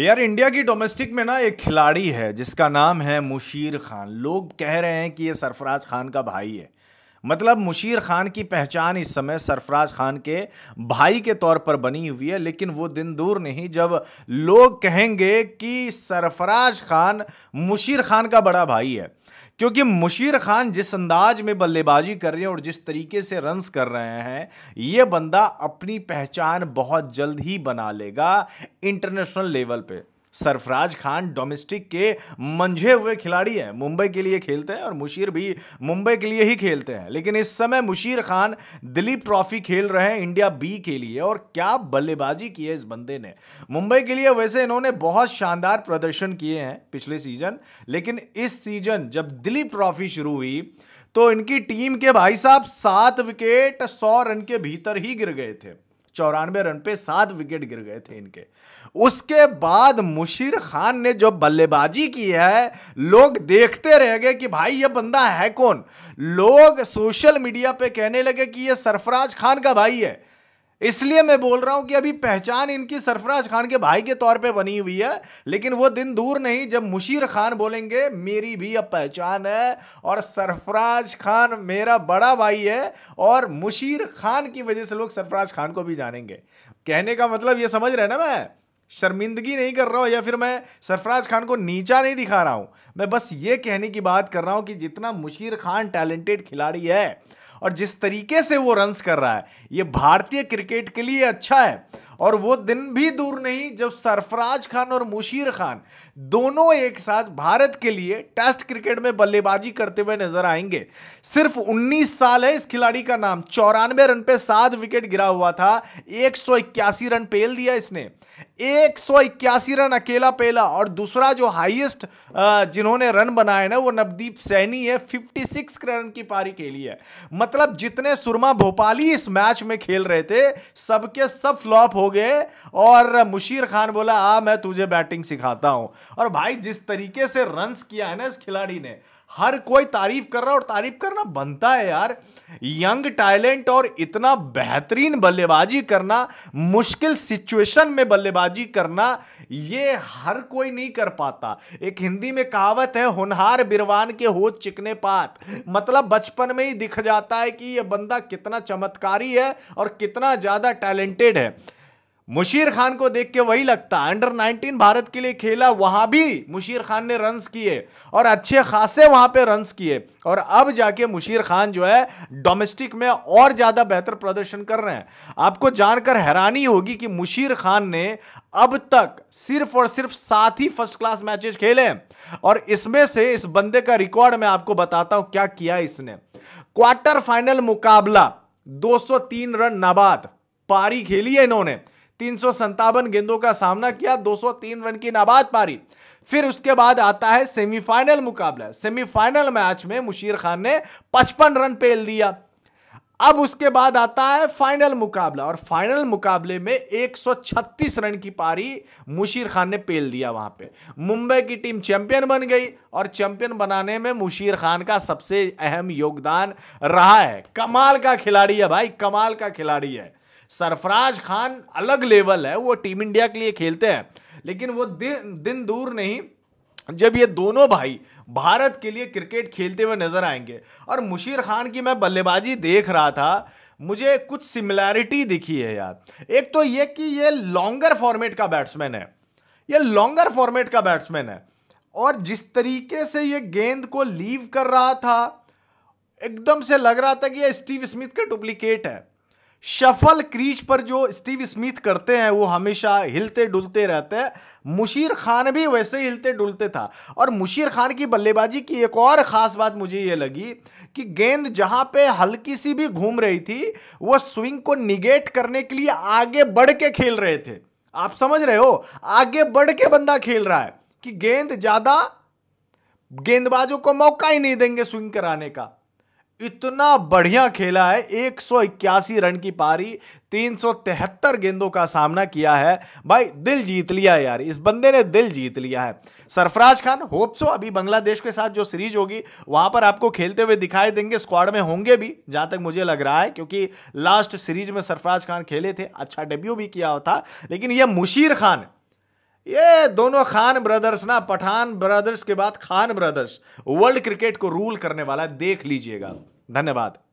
यार इंडिया की डोमेस्टिक में ना एक खिलाड़ी है जिसका नाम है मुशीर खान लोग कह रहे हैं कि ये सरफराज खान का भाई है मतलब मुशीर खान की पहचान इस समय सरफराज खान के भाई के तौर पर बनी हुई है लेकिन वो दिन दूर नहीं जब लोग कहेंगे कि सरफराज खान मुशीर खान का बड़ा भाई है क्योंकि मुशीर खान जिस अंदाज में बल्लेबाजी कर रहे हैं और जिस तरीके से रन्स कर रहे हैं ये बंदा अपनी पहचान बहुत जल्द ही बना लेगा इंटरनेशनल लेवल पे सरफराज खान डोमेस्टिक के मंझे हुए खिलाड़ी हैं मुंबई के लिए खेलते हैं और मुशीर भी मुंबई के लिए ही खेलते हैं लेकिन इस समय मुशीर खान दिलीप ट्रॉफी खेल रहे हैं इंडिया बी के लिए और क्या बल्लेबाजी की है इस बंदे ने मुंबई के लिए वैसे इन्होंने बहुत शानदार प्रदर्शन किए हैं पिछले सीजन लेकिन इस सीजन जब दिलीप ट्रॉफी शुरू हुई तो इनकी टीम के भाई साहब सात विकेट सौ रन के भीतर ही गिर गए थे चौरानवे रन पे सात विकेट गिर गए थे इनके उसके बाद मुशीर खान ने जो बल्लेबाजी की है लोग देखते रह गए कि भाई ये बंदा है कौन लोग सोशल मीडिया पे कहने लगे कि ये सरफराज खान का भाई है इसलिए मैं बोल रहा हूं कि अभी पहचान इनकी सरफराज खान के भाई के तौर पे बनी हुई है लेकिन वो दिन दूर नहीं जब मुशीर खान बोलेंगे मेरी भी अब पहचान है और सरफराज खान मेरा बड़ा भाई है और मुशीर खान की वजह से लोग सरफराज खान को भी जानेंगे कहने का मतलब ये समझ रहे ना मैं शर्मिंदगी नहीं कर रहा हूँ या फिर मैं सरफराज खान को नीचा नहीं दिखा रहा हूँ मैं बस ये कहने की बात कर रहा हूँ कि जितना मुशीर खान टैलेंटेड खिलाड़ी है और जिस तरीके से वो रन्स कर रहा है ये भारतीय क्रिकेट के लिए अच्छा है और वो दिन भी दूर नहीं जब सरफराज खान और मुशीर खान दोनों एक साथ भारत के लिए टेस्ट क्रिकेट में बल्लेबाजी करते हुए नजर आएंगे सिर्फ 19 साल है इस खिलाड़ी का नाम चौरानवे रन पे सात विकेट गिरा हुआ था एक रन पेल दिया इसने एक रन अकेला पेला और दूसरा जो हाइएस्ट जिन्होंने रन बनाए ना वो नवदीप सैनी है सिक्स रन की पारी के लिए मतलब जितने सुरमा भोपाली इस मैच में खेल रहे थे सबके सब फ्लॉप हो हो गए और मुशीर खान बोला आ मैं तुझे बैटिंग सिखाता हूं और भाई जिस तरीके से रन किया है ना इस खिलाड़ी ने हर कोई तारीफ कर रहा है और तारीफ करना बनता है यार यंग टैलेंट और इतना बेहतरीन बल्लेबाजी करना मुश्किल सिचुएशन में बल्लेबाजी करना ये हर कोई नहीं कर पाता एक हिंदी में कहावत है होनहार बिरवान के हो चिकने पात मतलब बचपन में ही दिख जाता है कि ये बंदा कितना चमत्कारी है और कितना ज़्यादा टैलेंटेड है मुशीर खान को देख के वही लगता अंडर 19 भारत के लिए खेला वहां भी मुशीर खान ने रन्स किए और अच्छे खासे वहां पे रन्स किए और अब जाके मुशीर खान जो है डोमेस्टिक में और ज़्यादा बेहतर प्रदर्शन कर रहे हैं आपको जानकर हैरानी होगी कि मुशीर खान ने अब तक सिर्फ और सिर्फ सात ही फर्स्ट क्लास मैचेस खेले और इसमें से इस बंदे का रिकॉर्ड मैं आपको बताता हूं क्या किया इसने क्वार्टर फाइनल मुकाबला दो रन नाबाद पारी खेली है इन्होंने तीन गेंदों का सामना किया 203 रन की नाबाद पारी फिर उसके बाद आता है सेमीफाइनल मुकाबला सेमीफाइनल मैच में मुशीर खान ने 55 रन पेल दिया अब उसके बाद आता है फाइनल मुकाबला और फाइनल मुकाबले में 136 रन की पारी मुशीर खान ने पेल दिया वहां पे मुंबई की टीम चैंपियन बन गई और चैंपियन बनाने में मुशीर खान का सबसे अहम योगदान रहा है कमाल का खिलाड़ी है भाई कमाल का खिलाड़ी है सरफराज खान अलग लेवल है वो टीम इंडिया के लिए खेलते हैं लेकिन वो दिन दिन दूर नहीं जब ये दोनों भाई भारत के लिए क्रिकेट खेलते हुए नजर आएंगे और मुशीर खान की मैं बल्लेबाजी देख रहा था मुझे कुछ सिमिलैरिटी दिखी है यार एक तो ये कि ये लॉन्गर फॉर्मेट का बैट्समैन है ये लॉन्गर फॉर्मेट का बैट्समैन है और जिस तरीके से ये गेंद को लीव कर रहा था एकदम से लग रहा था कि ये स्टीव स्मिथ का डुप्लीकेट है शफल क्रीज पर जो स्टीव स्मिथ करते हैं वो हमेशा हिलते डुलते रहते हैं मुशीर खान भी वैसे ही हिलते डुलते था और मुशीर खान की बल्लेबाजी की एक और ख़ास बात मुझे ये लगी कि गेंद जहां पे हल्की सी भी घूम रही थी वो स्विंग को निगेट करने के लिए आगे बढ़ के खेल रहे थे आप समझ रहे हो आगे बढ़ के बंदा खेल रहा है कि गेंद ज़्यादा गेंदबाजों को मौका ही नहीं देंगे स्विंग कराने का इतना बढ़िया खेला है एक रन की पारी तीन गेंदों का सामना किया है भाई दिल जीत लिया यार इस बंदे ने दिल जीत लिया है सरफराज खान होप सो अभी बांग्लादेश के साथ जो सीरीज होगी वहां पर आपको खेलते हुए दिखाई देंगे स्क्वाड में होंगे भी जहां तक मुझे लग रहा है क्योंकि लास्ट सीरीज में सरफराज खान खेले थे अच्छा डेब्यू भी किया था लेकिन यह मुशीर खान ये दोनों खान ब्रदर्स ना पठान ब्रदर्स के बाद खान ब्रदर्स वर्ल्ड क्रिकेट को रूल करने वाला देख लीजिएगा धन्यवाद